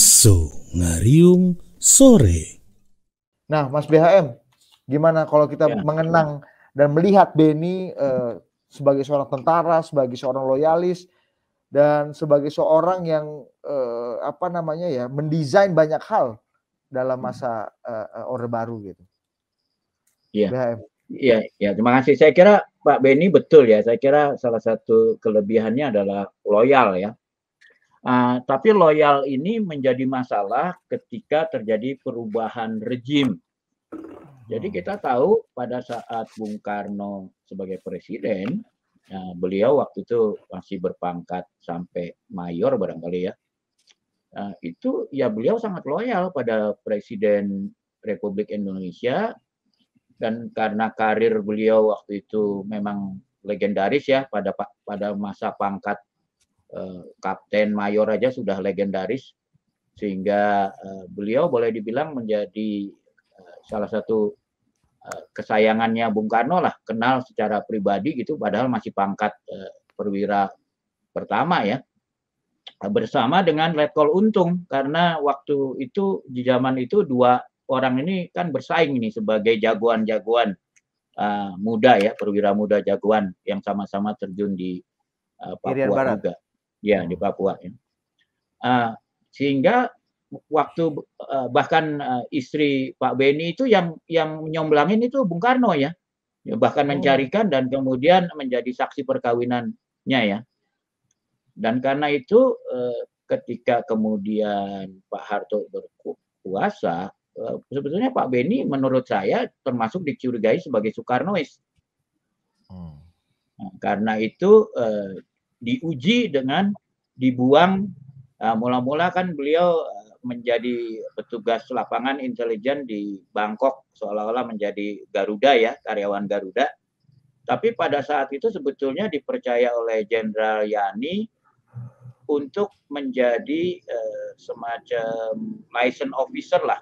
Aso Ngariung Sore. Nah, Mas BHM, gimana kalau kita ya. mengenang dan melihat Beni eh, sebagai seorang tentara, sebagai seorang loyalis dan sebagai seorang yang eh, apa namanya ya, mendesain banyak hal dalam hmm. masa eh, eh, Orde Baru gitu. Iya. BHM. Iya, ya, terima kasih. Saya kira Pak Benny betul ya. Saya kira salah satu kelebihannya adalah loyal ya. Uh, tapi loyal ini menjadi masalah ketika terjadi perubahan rejim. Jadi hmm. kita tahu pada saat Bung Karno sebagai presiden, uh, beliau waktu itu masih berpangkat sampai mayor barangkali ya. Uh, itu ya beliau sangat loyal pada presiden Republik Indonesia dan karena karir beliau waktu itu memang legendaris ya pada pada masa pangkat Eh, kapten mayor aja sudah legendaris sehingga eh, beliau boleh dibilang menjadi eh, salah satu kesayangannya Bung Karno lah kenal secara pribadi gitu padahal masih pangkat perwira pertama ya bersama dengan Letkol Untung karena waktu itu di zaman itu dua orang ini kan bersaing ini sebagai jagoan-jagoan muda ya perwira muda jagoan yang sama-sama terjun di uh, Papua Barat. juga ya di Papua ya. Uh, sehingga waktu uh, bahkan uh, istri Pak Beni itu yang yang nyomblangin itu Bung Karno ya, ya bahkan oh. mencarikan dan kemudian menjadi saksi perkawinannya ya. Dan karena itu uh, ketika kemudian Pak Harto berkuasa, uh, sebetulnya Pak Beni menurut saya termasuk dicurigai sebagai Soekarnois. oh. Nah, karena itu uh, diuji dengan dibuang nah, mula-mula kan beliau eh, menjadi petugas lapangan intelijen di Bangkok seolah-olah menjadi Garuda ya karyawan Garuda tapi pada saat itu sebetulnya dipercaya oleh Jenderal Yani untuk menjadi eh, semacam license officer lah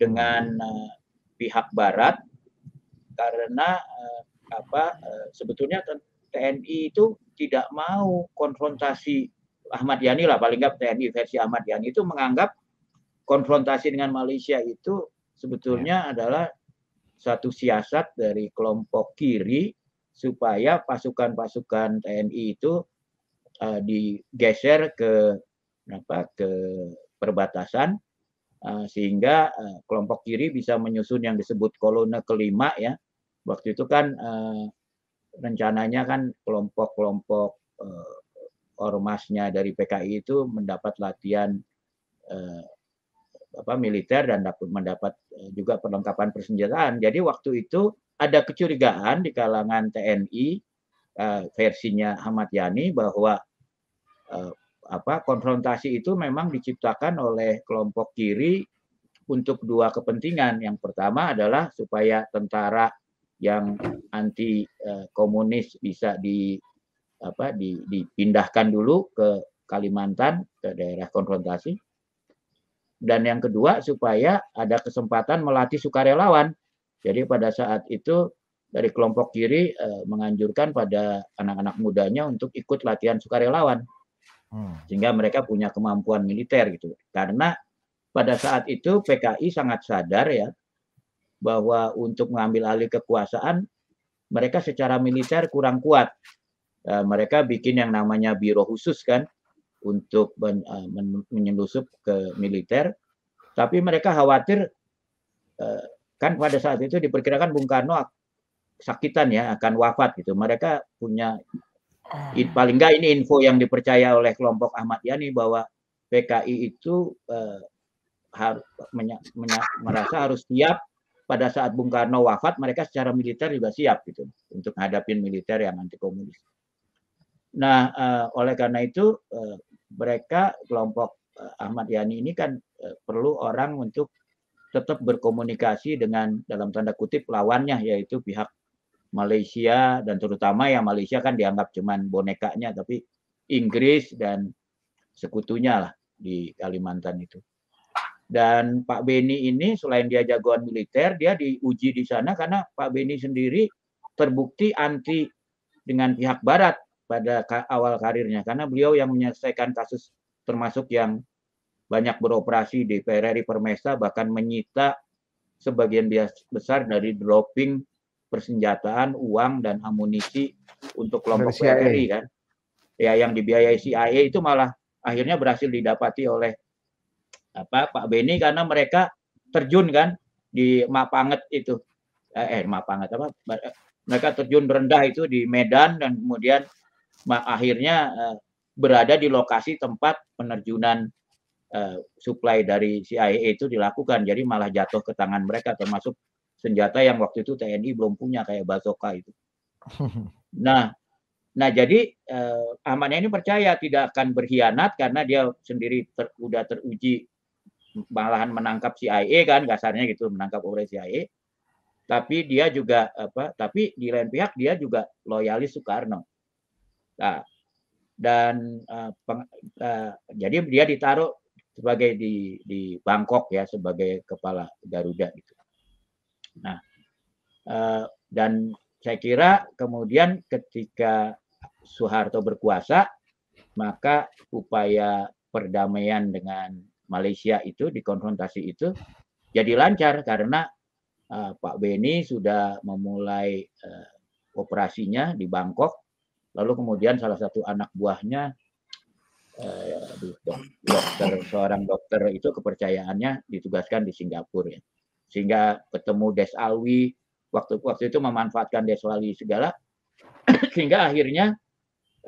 dengan eh, pihak Barat karena apa sebetulnya TNI itu tidak mau konfrontasi Ahmad Yani lah paling nggak TNI versi Ahmad Yani itu menganggap konfrontasi dengan Malaysia itu sebetulnya ya. adalah satu siasat dari kelompok kiri supaya pasukan-pasukan TNI itu uh, digeser ke apa ke perbatasan uh, sehingga uh, kelompok kiri bisa menyusun yang disebut kolona kelima ya waktu itu kan uh, rencananya kan kelompok-kelompok eh, ormasnya dari PKI itu mendapat latihan eh, apa militer dan dapat mendapat eh, juga perlengkapan persenjataan. Jadi waktu itu ada kecurigaan di kalangan TNI eh, versinya Ahmad Yani bahwa eh, apa konfrontasi itu memang diciptakan oleh kelompok kiri untuk dua kepentingan. Yang pertama adalah supaya tentara yang anti eh, komunis bisa di apa dipindahkan dulu ke Kalimantan ke daerah konfrontasi dan yang kedua supaya ada kesempatan melatih sukarelawan jadi pada saat itu dari kelompok kiri eh, menganjurkan pada anak-anak mudanya untuk ikut latihan sukarelawan hmm. sehingga mereka punya kemampuan militer gitu karena pada saat itu PKI sangat sadar ya bahwa untuk mengambil alih kekuasaan mereka secara militer kurang kuat. Eh, mereka bikin yang namanya biro khusus kan untuk men, eh, men, menyelusup ke militer. Tapi mereka khawatir eh, kan pada saat itu diperkirakan Bung Karno sakitan ya akan wafat gitu. Mereka punya ah. paling nggak ini info yang dipercaya oleh kelompok Ahmad Yani bahwa PKI itu harus merasa harus siap pada saat Bung Karno wafat mereka secara militer juga siap gitu untuk menghadapi militer yang anti komunis. Nah, eh, oleh karena itu eh, mereka kelompok eh, Ahmad Yani ini kan eh, perlu orang untuk tetap berkomunikasi dengan dalam tanda kutip lawannya yaitu pihak Malaysia dan terutama yang Malaysia kan dianggap cuman bonekanya tapi Inggris dan sekutunya lah di Kalimantan itu. Dan Pak Beni ini selain dia jagoan militer, dia diuji di sana karena Pak Beni sendiri terbukti anti dengan pihak Barat pada awal karirnya karena beliau yang menyelesaikan kasus termasuk yang banyak beroperasi di Ferrari Permesa bahkan menyita sebagian besar dari dropping persenjataan, uang dan amunisi untuk kelompok PRRI kan. Ya yang dibiayai CIA itu malah akhirnya berhasil didapati oleh apa Pak Beni karena mereka terjun kan di Mapanget itu eh, eh Mapanget apa eh, mereka terjun rendah itu di Medan dan kemudian akhirnya eh, berada di lokasi tempat penerjunan eh, suplai dari CIA itu dilakukan jadi malah jatuh ke tangan mereka termasuk senjata yang waktu itu TNI belum punya kayak bazooka itu nah Nah, jadi eh, amannya ini percaya tidak akan berkhianat karena dia sendiri ter, sudah teruji malahan menangkap CIA kan kasarnya gitu menangkap operasi CIA tapi dia juga apa tapi di lain pihak dia juga loyalis Soekarno nah, dan uh, peng, uh, jadi dia ditaruh sebagai di di Bangkok ya sebagai kepala Garuda gitu nah uh, dan saya kira kemudian ketika Soeharto berkuasa maka upaya perdamaian dengan Malaysia itu dikonfrontasi itu jadi lancar karena uh, Pak Beni sudah memulai uh, operasinya di Bangkok lalu kemudian salah satu anak buahnya uh, dokter seorang dokter itu kepercayaannya ditugaskan di Singapura ya. sehingga ketemu Des Alwi waktu waktu itu memanfaatkan Des Alwi segala sehingga akhirnya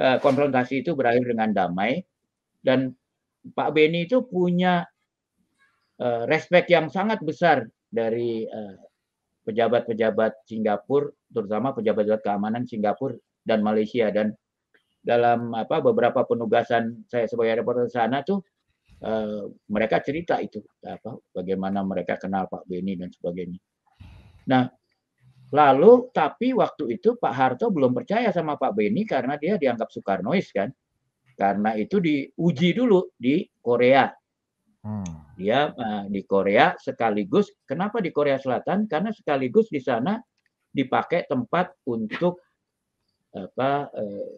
uh, konfrontasi itu berakhir dengan damai dan Pak Beni itu punya uh, respect yang sangat besar dari eh, pejabat-pejabat uh, Singapura, terutama pejabat-pejabat keamanan Singapura dan Malaysia dan dalam apa beberapa penugasan saya sebagai reporter sana tuh uh, mereka cerita itu apa bagaimana mereka kenal Pak Beni dan sebagainya. Nah, lalu tapi waktu itu Pak Harto belum percaya sama Pak Beni karena dia dianggap Soekarnois kan. Karena itu diuji dulu di Korea. Hmm. Dia eh, di Korea sekaligus kenapa di Korea Selatan? Karena sekaligus di sana dipakai tempat untuk apa eh,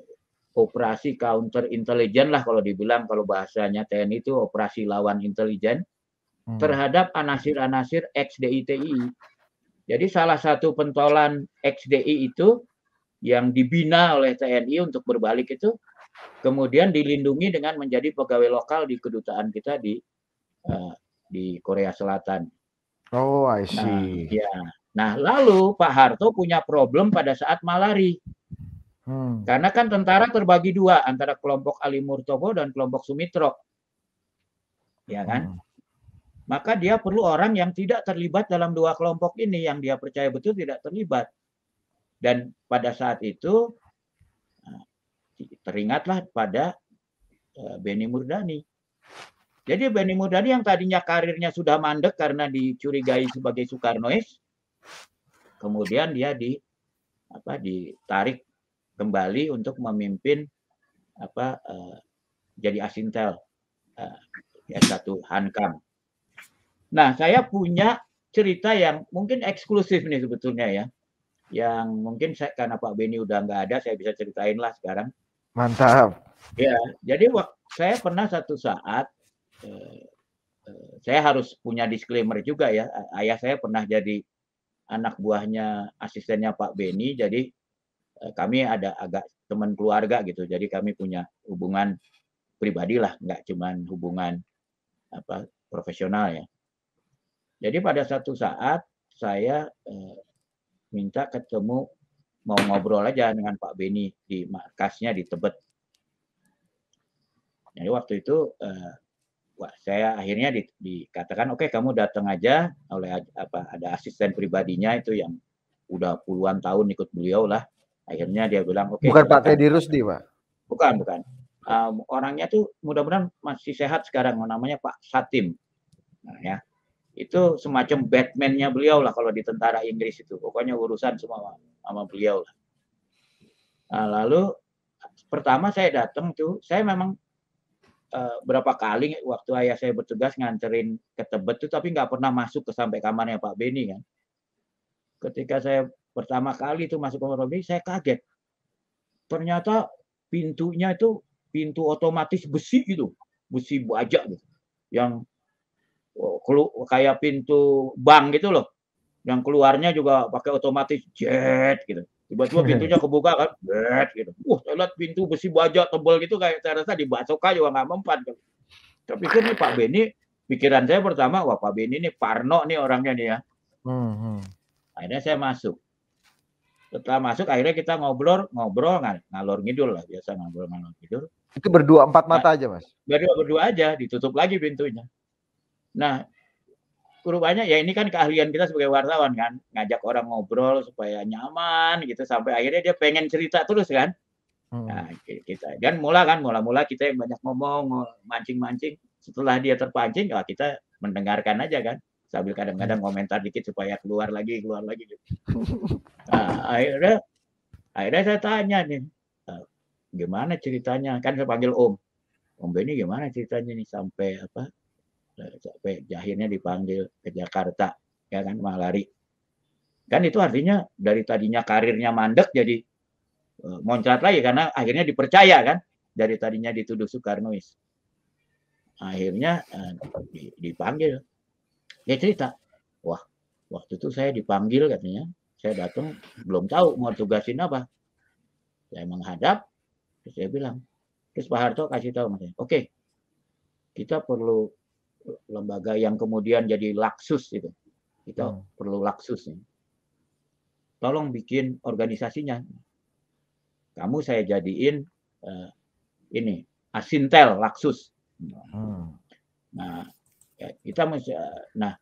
operasi counter intelijen lah kalau dibilang kalau bahasanya TNI itu operasi lawan intelijen hmm. terhadap anasir-anasir XDITI Jadi salah satu pentolan XDI itu yang dibina oleh TNI untuk berbalik itu kemudian dilindungi dengan menjadi pegawai lokal di kedutaan kita di uh, di Korea Selatan. Oh, I nah, see. Nah, ya. Nah, lalu Pak Harto punya problem pada saat malari. Hmm. Karena kan tentara terbagi dua antara kelompok Ali Murtopo dan kelompok Sumitro. Ya kan? Hmm. Maka dia perlu orang yang tidak terlibat dalam dua kelompok ini yang dia percaya betul tidak terlibat. Dan pada saat itu teringatlah pada eh, Benny Murdani. Jadi Benny Murdani yang tadinya karirnya sudah mandek karena dicurigai sebagai Soekarnois, kemudian dia di apa ditarik kembali untuk memimpin apa uh, jadi asintel uh, ya satu Hankam. Nah, saya punya cerita yang mungkin eksklusif nih sebetulnya ya. Yang mungkin saya, karena Pak Beni udah nggak ada, saya bisa ceritain lah sekarang. Mantap. Ya, jadi saya pernah satu saat eh, eh, saya harus punya disclaimer juga ya. Ayah saya pernah jadi anak buahnya asistennya Pak Beni, jadi eh, kami ada agak teman keluarga gitu. Jadi kami punya hubungan pribadi lah, nggak cuman hubungan apa profesional ya. Jadi pada satu saat saya eh, minta ketemu mau ngobrol aja dengan Pak Beni di markasnya di Tebet. Jadi waktu itu uh, wah, saya akhirnya di, dikatakan oke okay, kamu datang aja oleh apa ada asisten pribadinya itu yang udah puluhan tahun ikut beliau lah. Akhirnya dia bilang oke. Okay, bukan Pak Teddy Rusdi Pak. Bukan bukan. Um, orangnya tuh mudah-mudahan masih sehat sekarang namanya Pak Satim. Nah, ya itu semacam Batman-nya beliau lah kalau di tentara Inggris itu. Pokoknya urusan semua sama, beliau lah. Nah, lalu pertama saya datang tuh, saya memang e, berapa kali waktu ayah saya bertugas nganterin ke Tebet tuh tapi nggak pernah masuk ke sampai kamarnya Pak Beni kan. Ketika saya pertama kali itu masuk kamar Beni, saya kaget. Ternyata pintunya itu pintu otomatis besi gitu, besi baja gitu. Yang kayak pintu bank gitu loh yang keluarnya juga pakai otomatis jet gitu tiba-tiba pintunya kebuka kan jet gitu uh saya lihat pintu besi baja tebal gitu kayak saya rasa di Basoka juga nggak mempan gitu. saya pikir nih Pak Beni pikiran saya pertama wah Pak Beni nih Parno nih orangnya nih ya hmm. hmm. akhirnya saya masuk setelah masuk akhirnya kita ngobrol ngobrol kan, ngalor ngidul lah biasa ngobrol ngalor ngidul itu berdua empat nah, mata nah, aja mas berdua berdua aja ditutup lagi pintunya Nah, rupanya ya ini kan keahlian kita sebagai wartawan kan, ngajak orang ngobrol supaya nyaman gitu sampai akhirnya dia pengen cerita terus kan. Hmm. Nah, kita dan mula kan mula-mula kita yang banyak ngomong, mancing-mancing. Setelah dia terpancing, ya kita mendengarkan aja kan sambil kadang-kadang hmm. komentar dikit supaya keluar lagi, keluar lagi gitu. Nah, akhirnya akhirnya saya tanya nih, eh, gimana ceritanya? Kan saya panggil Om. Om Beni gimana ceritanya nih sampai apa Eh, sampai akhirnya dipanggil ke Jakarta ya kan malari kan itu artinya dari tadinya karirnya mandek jadi uh, lagi karena akhirnya dipercaya kan dari tadinya dituduh Soekarnois akhirnya uh, dipanggil dia cerita wah waktu itu saya dipanggil katanya saya datang belum tahu mau tugasin apa saya menghadap saya bilang terus Pak Harto kasih tahu oke okay, kita perlu lembaga yang kemudian jadi laksus itu. Kita hmm. perlu laksus nih. Tolong bikin organisasinya. Kamu saya jadiin uh, ini asintel laksus. Hmm. Nah, ya, kita mesti, eh, nah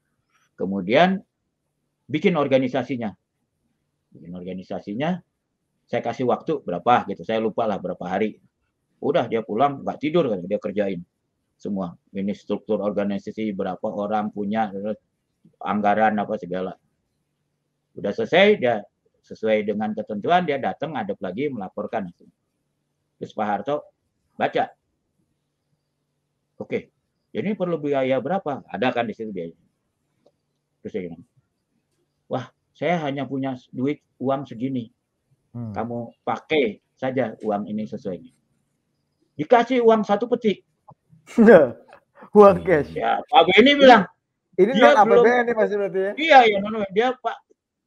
kemudian bikin organisasinya. Bikin organisasinya. Saya kasih waktu berapa gitu. Saya lupa lah berapa hari. Udah dia pulang nggak tidur kan dia kerjain semua ini struktur organisasi berapa orang punya anggaran apa segala udah selesai dia sesuai dengan ketentuan dia datang ada lagi melaporkan terus Pak Harto baca oke jadi ini perlu biaya berapa ada kan di situ biaya terus saya bilang wah saya hanya punya duit uang segini hmm. kamu pakai saja uang ini sesuai dikasih uang satu petik uang iya. cash. Ya, Pak Beni bilang. Ini dia non APBN ini berarti ya? Iya, iya non Dia Pak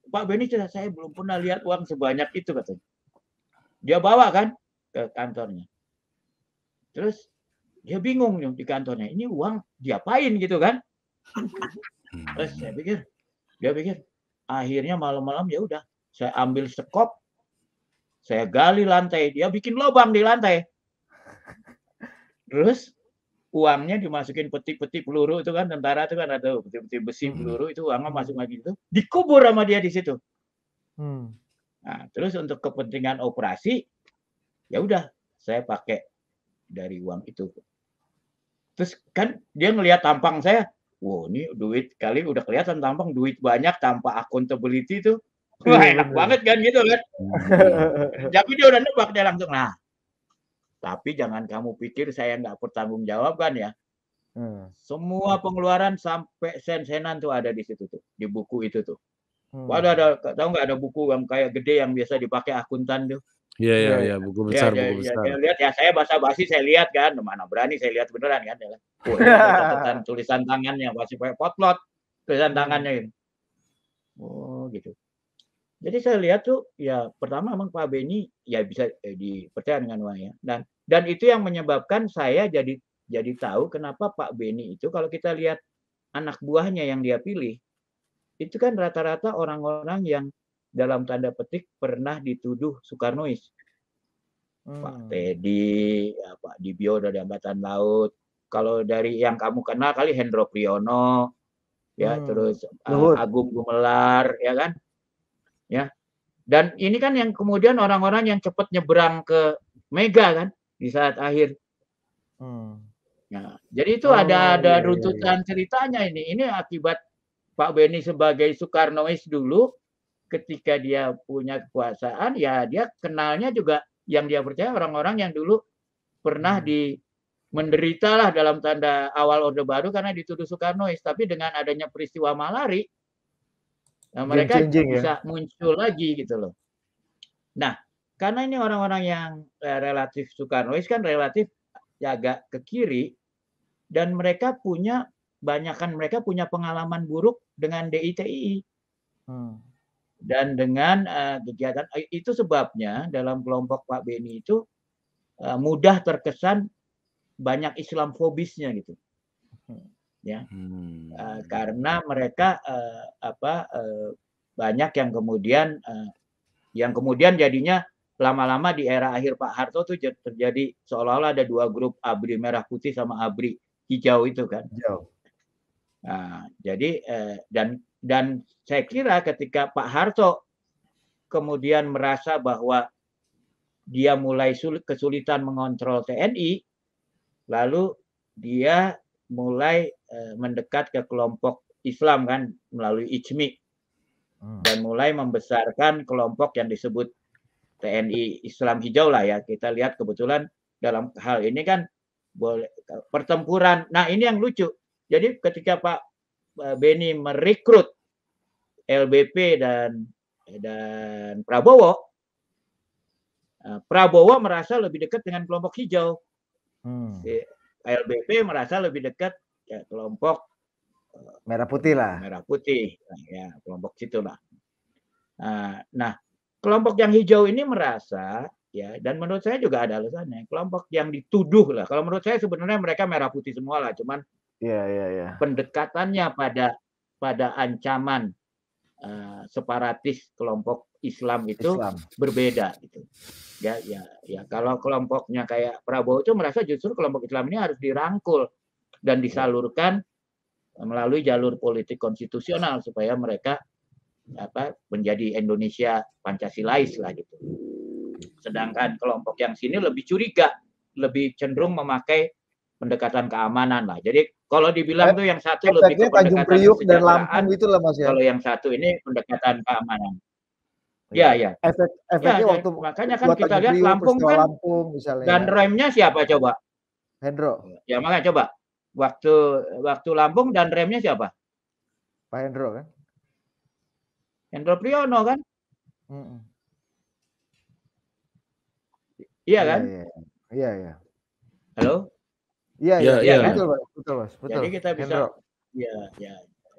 Pak Beni cerita saya belum pernah lihat uang sebanyak itu katanya. Dia bawa kan ke kantornya. Terus dia bingung nih di kantornya. Ini uang diapain gitu kan? Hmm. Terus saya pikir, dia pikir akhirnya malam-malam ya udah saya ambil sekop, saya gali lantai, dia bikin lubang di lantai. Terus uangnya dimasukin peti-peti peluru itu kan tentara itu kan ada peti-peti besi hmm. peluru itu uangnya masuk lagi itu dikubur sama dia di situ. Hmm. Nah, terus untuk kepentingan operasi ya udah saya pakai dari uang itu. Terus kan dia ngelihat tampang saya, wow ini duit kali udah kelihatan tampang duit banyak tanpa accountability itu. Iya, Wah enak banget kan gitu kan. Tapi dia udah nebak dia langsung, lah. Tapi jangan kamu pikir saya nggak bertanggung jawab kan ya. Hmm. Semua pengeluaran sampai sen-senan tuh ada di situ tuh, di buku itu tuh. Hmm. Waduh ada tahu nggak ada buku yang kayak gede yang biasa dipakai akuntan tuh. Iya iya iya, iya, iya. buku iya, besar ya, buku ya, besar. Ya, saya lihat ya saya bahasa basi saya lihat kan mana berani saya lihat beneran kan ya. Oh, tulisan tangannya masih pakai potlot tulisan hmm. tangannya ini Oh gitu. Jadi saya lihat tuh ya pertama emang Pak Beni ya bisa eh, dipercaya dengan uangnya dan dan itu yang menyebabkan saya jadi jadi tahu kenapa Pak Beni itu kalau kita lihat anak buahnya yang dia pilih itu kan rata-rata orang-orang yang dalam tanda petik pernah dituduh Soekarnois. Hmm. Pak Teddy, ya, Pak Dibio dari Angkatan Laut. Kalau dari yang kamu kenal kali Hendro Priyono, ya hmm. terus eh, Agung Gumelar, ya kan? ya. Dan ini kan yang kemudian orang-orang yang cepat nyebrang ke Mega kan di saat akhir. Hmm. Nah, jadi itu oh, ada ada iya, iya, iya. runtutan iya. ceritanya ini. Ini akibat Pak Beni sebagai Soekarnois dulu ketika dia punya kekuasaan ya dia kenalnya juga yang dia percaya orang-orang yang dulu pernah hmm. di menderitalah dalam tanda awal Orde Baru karena dituduh Soekarnois. Tapi dengan adanya peristiwa Malari, Nah, mereka ya. bisa muncul lagi gitu loh. Nah, karena ini orang-orang yang eh, relatif noise kan relatif ya agak ke kiri dan mereka punya banyakkan mereka punya pengalaman buruk dengan DITI hmm. dan dengan uh, kegiatan eh, itu sebabnya dalam kelompok Pak Beni itu uh, mudah terkesan banyak Islamfobisnya gitu. Hmm ya hmm. uh, karena mereka uh, apa uh, banyak yang kemudian uh, yang kemudian jadinya lama-lama di era akhir Pak Harto tuh terjadi seolah-olah ada dua grup abri merah putih sama abri hijau itu kan hijau nah, jadi uh, dan dan saya kira ketika Pak Harto kemudian merasa bahwa dia mulai sulit, kesulitan mengontrol TNI lalu dia mulai Eh, mendekat ke kelompok Islam kan melalui icmi hmm. dan mulai membesarkan kelompok yang disebut TNI Islam Hijau lah ya kita lihat kebetulan dalam hal ini kan boleh pertempuran nah ini yang lucu jadi ketika Pak eh, Beni merekrut LBP dan eh, dan Prabowo Prabowo merasa lebih dekat dengan kelompok hijau hmm. LBP merasa lebih dekat ya, kelompok eh, merah putih lah. Merah putih, nah, ya kelompok lah nah, nah, kelompok yang hijau ini merasa ya dan menurut saya juga ada alasannya. Kelompok yang dituduh lah. Kalau menurut saya sebenarnya mereka merah putih semua lah, cuman ya, ya, ya. pendekatannya pada pada ancaman uh, separatis kelompok Islam itu Islam. berbeda gitu. Ya, ya, ya. Kalau kelompoknya kayak Prabowo itu merasa justru kelompok Islam ini harus dirangkul dan iya. disalurkan melalui jalur politik konstitusional supaya mereka apa menjadi Indonesia Pancasilais lah gitu. Sedangkan kelompok yang sini lebih curiga, lebih cenderung memakai pendekatan keamanan lah. Jadi kalau dibilang eh, tuh yang satu lebih ke pendekatan Priuk dan Lampung itu lah Mas ya. Kalau yang satu ini pendekatan keamanan. Iya. Ya, ya. Efek efeknya ya, ya. waktu makanya kan kita lihat Lampung kan Lampung misalnya. Dan ya. remnya siapa coba? Hendro. Ya, makanya coba waktu waktu Lampung dan remnya siapa? Pak Hendro kan? Hendro Priyono kan? Iya kan? Iya iya. iya iya. Halo? Iya iya iya. iya. Betul betul Betul. Jadi kita bisa. Iya iya.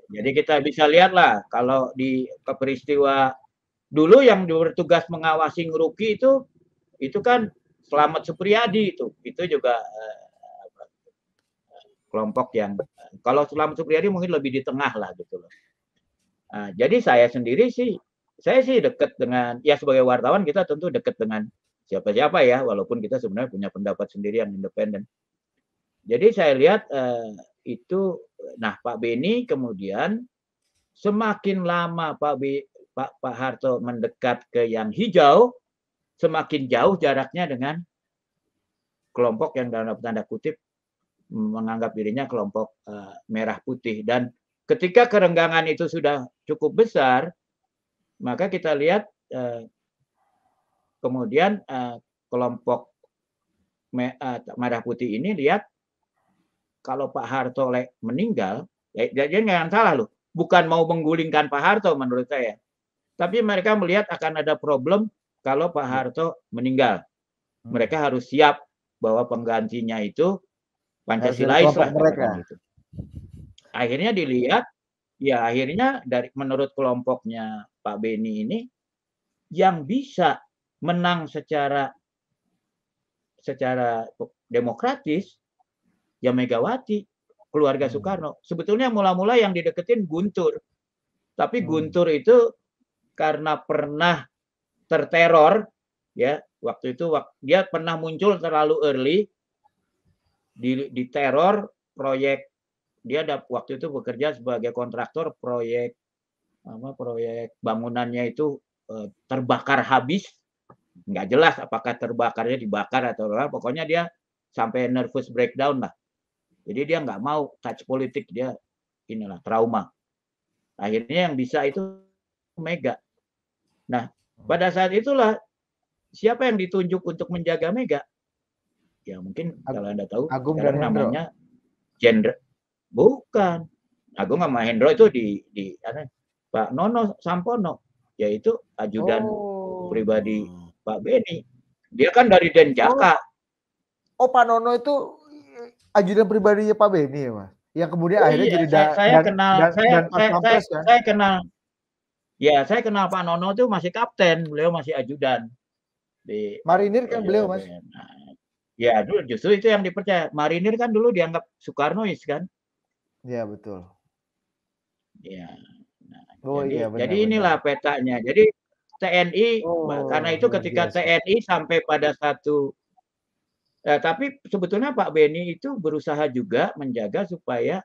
Jadi kita bisa lihatlah kalau di peristiwa dulu yang bertugas mengawasi Ngeruki itu itu kan Selamat Supriyadi itu itu juga kelompok yang kalau Sulam Supriyadi mungkin lebih di tengah lah gitu loh. Nah, jadi saya sendiri sih saya sih dekat dengan ya sebagai wartawan kita tentu dekat dengan siapa-siapa ya walaupun kita sebenarnya punya pendapat sendiri yang independen. Jadi saya lihat eh, itu nah Pak Beni kemudian semakin lama Pak B, Pak Pak Harto mendekat ke yang hijau semakin jauh jaraknya dengan kelompok yang dalam tanda kutip menganggap dirinya kelompok eh, merah putih dan ketika kerenggangan itu sudah cukup besar maka kita lihat eh, kemudian eh, kelompok merah putih ini lihat kalau Pak Harto meninggal ya, ya, ya, jadi nggak salah loh bukan mau menggulingkan Pak Harto menurut saya tapi mereka melihat akan ada problem kalau Pak hmm. Harto meninggal hmm. mereka harus siap bahwa penggantinya itu Pancasila Itu. Kan gitu. Akhirnya dilihat, ya akhirnya dari menurut kelompoknya Pak Beni ini yang bisa menang secara secara demokratis ya Megawati keluarga hmm. Soekarno. Sebetulnya mula-mula yang dideketin Guntur. Tapi hmm. Guntur itu karena pernah terteror ya, waktu itu dia pernah muncul terlalu early di, di teror proyek dia ada waktu itu bekerja sebagai kontraktor proyek apa proyek bangunannya itu eh, terbakar habis nggak jelas apakah terbakarnya dibakar atau apa pokoknya dia sampai nervous breakdown lah jadi dia nggak mau touch politik dia inilah trauma akhirnya yang bisa itu Mega nah pada saat itulah siapa yang ditunjuk untuk menjaga Mega ya mungkin Ag kalau anda tahu Agung dan namanya Hendro. bukan Agung sama Hendro itu di di apa Pak Nono Sampono yaitu ajudan oh. pribadi oh. Pak Beni dia kan dari Denjaka oh, oh Pak Nono itu ajudan pribadinya Pak Beni ya mas yang kemudian oh, akhirnya iya. jadi saya, saya kenal dan, saya, dan saya, saya, kan? saya kenal ya saya kenal Pak Nono itu masih kapten beliau masih ajudan di marinir kan oh, iya, beliau mas iya. nah, Ya, dulu justru itu yang dipercaya. Marinir kan dulu dianggap Soekarnois kan? Ya betul. Ya. Nah, oh, jadi, iya, benar, jadi inilah petanya. Jadi TNI oh, karena itu ketika biasa. TNI sampai pada satu eh, tapi sebetulnya Pak Beni itu berusaha juga menjaga supaya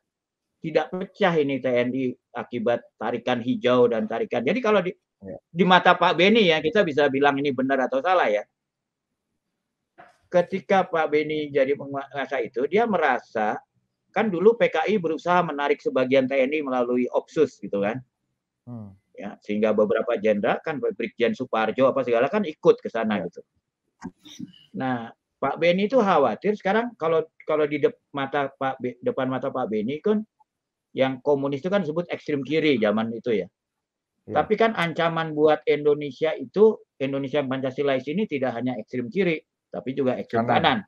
tidak pecah ini TNI akibat tarikan hijau dan tarikan. Jadi kalau di ya. di mata Pak Beni ya kita bisa bilang ini benar atau salah ya ketika Pak Beni jadi penguasa itu, dia merasa kan dulu PKI berusaha menarik sebagian TNI melalui Opsus gitu kan. Hmm. Ya, sehingga beberapa jenderal kan Brigjen Suparjo apa segala kan ikut ke sana ya. gitu. Nah, Pak Beni itu khawatir sekarang kalau kalau di dep, mata Pak Be, depan mata Pak Beni kan yang komunis itu kan disebut ekstrim kiri zaman itu ya. ya. Tapi kan ancaman buat Indonesia itu Indonesia Pancasila ini tidak hanya ekstrim kiri, tapi juga ekstrem kanan.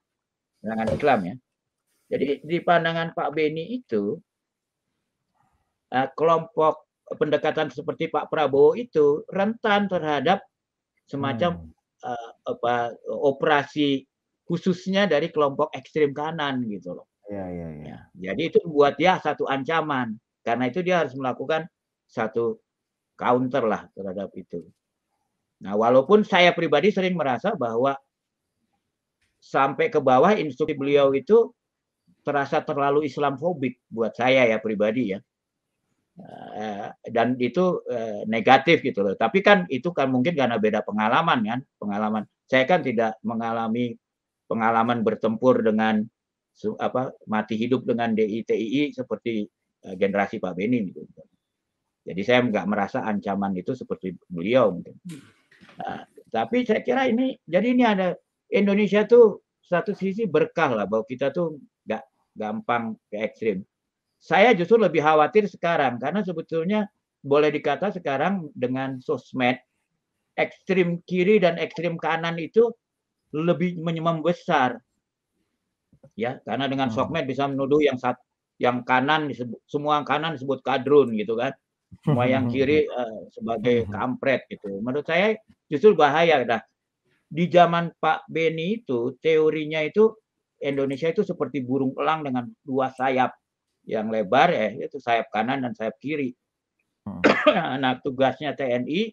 pandangan Islam ya. Jadi di pandangan Pak Beni itu eh, kelompok pendekatan seperti Pak Prabowo itu rentan terhadap semacam hmm. uh, apa operasi khususnya dari kelompok ekstrem kanan gitu loh. Ya, ya, ya. Ya, jadi itu buat dia satu ancaman. Karena itu dia harus melakukan satu counter lah terhadap itu. Nah, walaupun saya pribadi sering merasa bahwa sampai ke bawah instruksi beliau itu terasa terlalu Islamfobik buat saya ya pribadi ya. Eh, dan itu eh, negatif gitu loh. Tapi kan itu kan mungkin karena beda pengalaman kan, pengalaman. Saya kan tidak mengalami pengalaman bertempur dengan apa mati hidup dengan DITII seperti eh, generasi Pak Beni gitu. Jadi saya nggak merasa ancaman itu seperti beliau mungkin. Nah, tapi saya kira ini jadi ini ada Indonesia tuh satu sisi berkah lah bahwa kita tuh nggak gampang ke ekstrim. Saya justru lebih khawatir sekarang karena sebetulnya boleh dikata sekarang dengan sosmed ekstrim kiri dan ekstrim kanan itu lebih besar, ya karena dengan hmm. sosmed bisa menuduh yang sat, yang kanan disebut, semua yang kanan disebut kadrun gitu kan semua yang kiri uh, sebagai hmm. kampret gitu menurut saya justru bahaya dah di zaman Pak Beni itu teorinya itu Indonesia itu seperti burung elang dengan dua sayap yang lebar eh, ya itu sayap kanan dan sayap kiri. Hmm. nah tugasnya TNI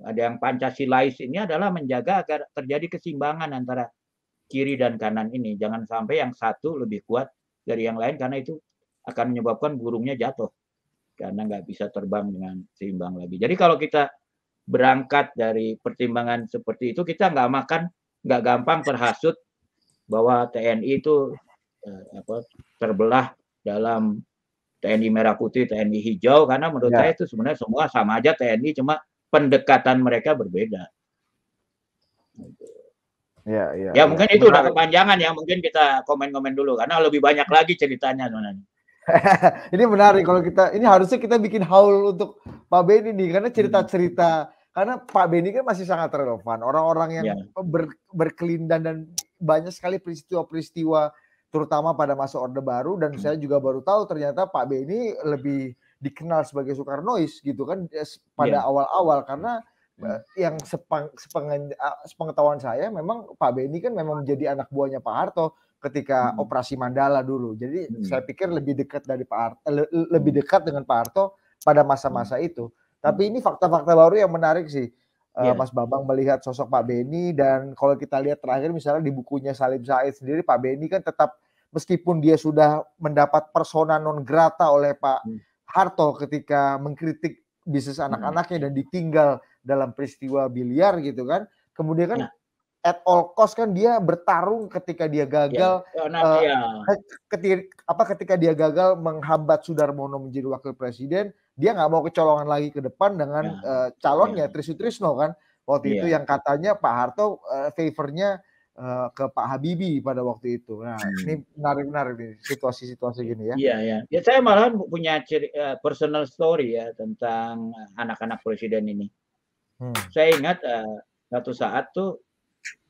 ada yang Pancasilais ini adalah menjaga agar terjadi keseimbangan antara kiri dan kanan ini. Jangan sampai yang satu lebih kuat dari yang lain karena itu akan menyebabkan burungnya jatuh karena nggak bisa terbang dengan seimbang lagi. Jadi kalau kita berangkat dari pertimbangan seperti itu kita nggak makan nggak gampang terhasut bahwa TNI itu eh, apa, terbelah dalam TNI merah putih TNI hijau karena menurut ya. saya itu sebenarnya semua sama aja TNI cuma pendekatan mereka berbeda. Ya, ya, ya mungkin ya. itu udah kepanjangan ya mungkin kita komen-komen dulu karena lebih banyak lagi ceritanya sebenarnya. ini menarik kalau kita ini harusnya kita bikin haul untuk Pak Benny nih karena cerita-cerita karena Pak Beni kan masih sangat relevan. Orang-orang yang ya. ber, berkelindan dan banyak sekali peristiwa-peristiwa terutama pada masa Orde Baru dan hmm. saya juga baru tahu ternyata Pak Beni lebih dikenal sebagai Soekarnois gitu kan ya, pada ya. awal-awal yeah. karena hmm. Eh, yang sepeng, sepeng, sepengetahuan saya memang Pak Beni kan memang menjadi anak buahnya Pak Harto ketika hmm. operasi Mandala dulu. Jadi hmm. saya pikir lebih dekat dari Pak Harto, hmm. lebih dekat dengan Pak Harto pada masa-masa hmm. itu. Tapi ini fakta-fakta baru yang menarik sih. Yeah. Iya. Mas Bambang melihat sosok Pak Beni dan kalau kita lihat terakhir misalnya di bukunya Salim Said sendiri Pak Beni kan tetap meskipun dia sudah mendapat persona non grata oleh Pak hmm. Harto ketika mengkritik bisnis hmm. anak-anaknya dan ditinggal dalam peristiwa biliar gitu kan. Kemudian kan ya. at all cost kan dia bertarung ketika dia gagal yeah. Ya, oh, uh, eh, ketika apa ketika dia gagal menghambat Sudarmono menjadi wakil presiden dia nggak mau kecolongan lagi ke depan dengan ya. uh, calonnya ya. Trisut kan waktu ya. itu iya. yang katanya Pak Harto uh, favornya uh, ke Pak Habibie pada waktu itu. Nah hmm. ini menarik-menarik nih situasi-situasi gini ya. Iya ya. Ya saya malah punya ciri, uh, personal story ya tentang anak-anak presiden ini. Hmm. Saya ingat uh, satu saat tuh,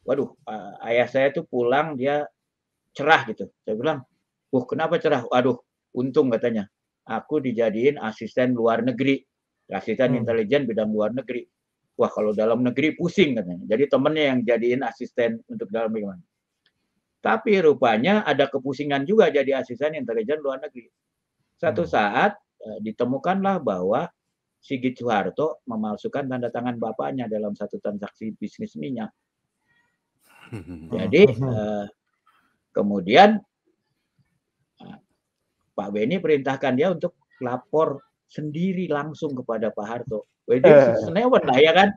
waduh uh, ayah saya tuh pulang dia cerah gitu. Saya bilang, uh kenapa cerah? Waduh untung katanya aku dijadiin asisten luar negeri, asisten hmm. intelijen bidang luar negeri. Wah kalau dalam negeri pusing katanya. Jadi temennya yang jadiin asisten untuk dalam negeri. Tapi rupanya ada kepusingan juga jadi asisten intelijen luar negeri. Satu hmm. saat eh, ditemukanlah bahwa Sigit Soeharto memalsukan tanda tangan bapaknya dalam satu transaksi bisnis minyak. Jadi eh, kemudian Pak Beni perintahkan dia untuk lapor sendiri langsung kepada Pak Harto. Jadi eh. senewan lah ya kan.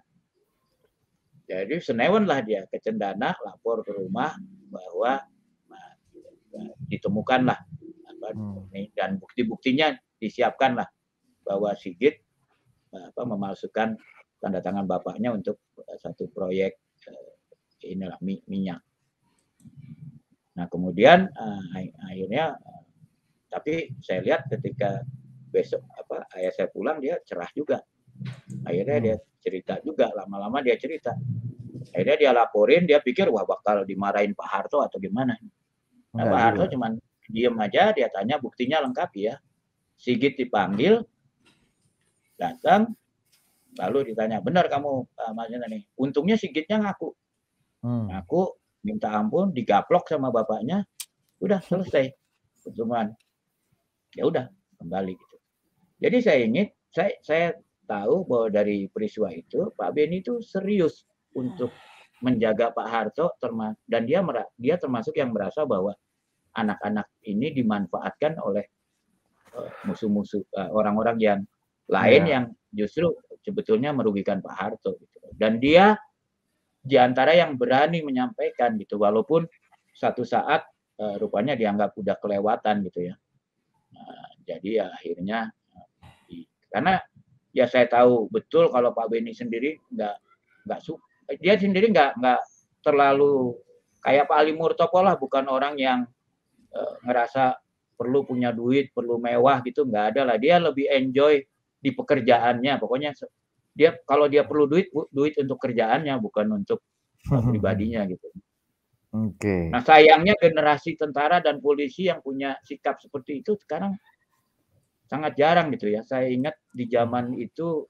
Jadi senewan lah dia ke Cendana lapor ke rumah bahwa ditemukanlah ditemukan lah hmm. dan bukti-buktinya disiapkan lah bahwa Sigit eh, apa, memalsukan tanda tangan bapaknya untuk eh, satu proyek inilah minyak. Nah kemudian akhirnya tapi saya lihat ketika besok apa ayah saya pulang dia cerah juga. Akhirnya dia hmm. cerita juga lama-lama dia cerita. Akhirnya dia laporin, dia pikir wah bakal dimarahin Pak Harto atau gimana. Nah, Pak Harto cuman diem aja, dia tanya buktinya lengkap ya. Sigit dipanggil, datang, lalu ditanya benar kamu uh, maksudnya nih. Untungnya Sigitnya ngaku, hmm. ngaku minta ampun, digaplok sama bapaknya, udah selesai cuman ya udah kembali gitu. Jadi saya ingin saya saya tahu bahwa dari peristiwa itu Pak Beni itu serius untuk menjaga Pak Harto dan dia dia termasuk yang merasa bahwa anak-anak ini dimanfaatkan oleh eh, musuh-musuh eh, orang-orang yang lain ya. yang justru sebetulnya merugikan Pak Harto gitu. Dan dia di antara yang berani menyampaikan gitu walaupun satu saat eh, rupanya dianggap udah kelewatan gitu ya. Nah, jadi ya akhirnya karena ya saya tahu betul kalau Pak Beni sendiri nggak nggak suka dia sendiri nggak nggak terlalu kayak Pak Ali Murtopo lah bukan orang yang e, ngerasa perlu punya duit perlu mewah gitu nggak ada lah dia lebih enjoy di pekerjaannya pokoknya dia kalau dia perlu duit duit untuk kerjaannya bukan untuk pribadinya gitu Okay. Nah sayangnya generasi tentara dan polisi yang punya sikap seperti itu sekarang sangat jarang gitu ya. Saya ingat di zaman hmm. itu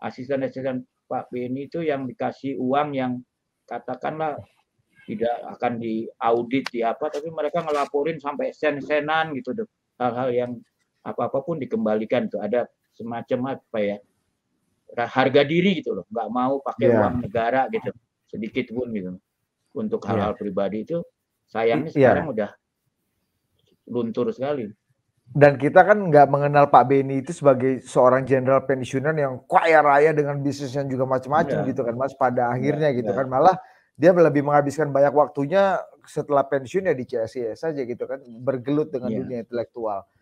asisten-asisten Pak Beni itu yang dikasih uang yang katakanlah tidak akan diaudit di apa, tapi mereka ngelaporin sampai sen-senan gitu deh. Hal-hal yang apa-apa pun dikembalikan tuh ada semacam apa ya harga diri gitu loh, nggak mau pakai yeah. uang negara gitu sedikit pun gitu untuk iya. hal-hal yeah. pribadi itu sayangnya yeah. sekarang udah luntur sekali. Dan kita kan nggak mengenal Pak Beni itu sebagai seorang jenderal pensiunan yang kaya raya dengan bisnis yang juga macam-macam yeah. gitu kan Mas. Pada iya, akhirnya yeah. gitu yeah. kan malah dia lebih menghabiskan banyak waktunya setelah pensiunnya ya di CSIS saja gitu kan bergelut dengan yeah. dunia intelektual.